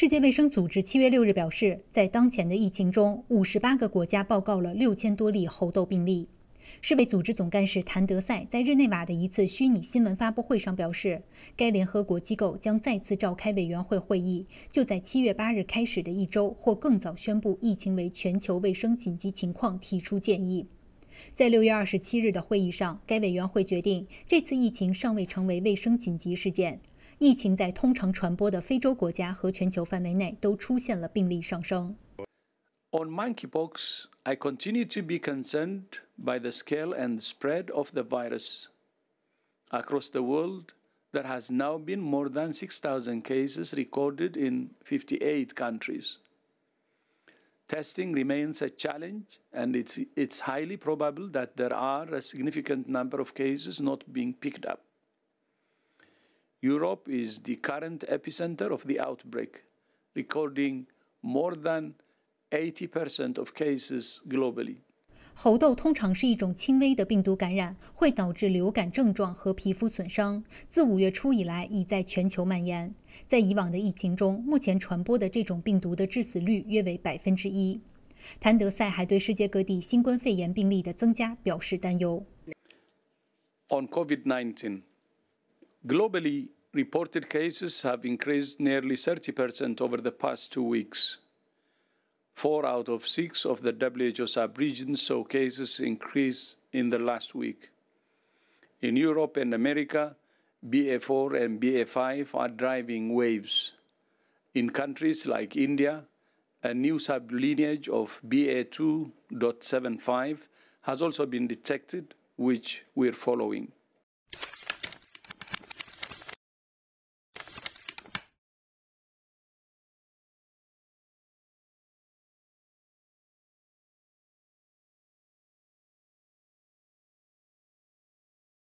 世界卫生组织七月六日表示，在当前的疫情中，五十八个国家报告了六千多例猴痘病例。世卫组织总干事谭德赛在日内瓦的一次虚拟新闻发布会上表示，该联合国机构将再次召开委员会会议，就在七月八日开始的一周或更早宣布疫情为全球卫生紧急情况，提出建议。在六月二十七日的会议上，该委员会决定，这次疫情尚未成为卫生紧急事件。疫情在通常传播的非洲国家和全球范围内都出现了病例上升。On monkeypox, I continue to be concerned by the scale and spread of the virus across the world. There has now been more than 6,000 cases recorded in 58 countries. Testing remains a challenge, and it's, it's highly probable that there are a significant number of cases not being picked up. 猴痘通常是一种轻微的病毒感染，会导致流感症状和皮肤损伤。自五月初以来，已在全球蔓延。在以往的疫情中，目前传播的这种病毒的致死率约为百分之一。谭德赛还对世界各地新冠肺炎病例的增加表示担忧。On COVID-19, globally. reported cases have increased nearly 30% over the past two weeks. Four out of six of the WHO subregions saw cases increase in the last week. In Europe and America, BA4 and BA5 are driving waves. In countries like India, a new sublineage of BA2.75 has also been detected, which we're following.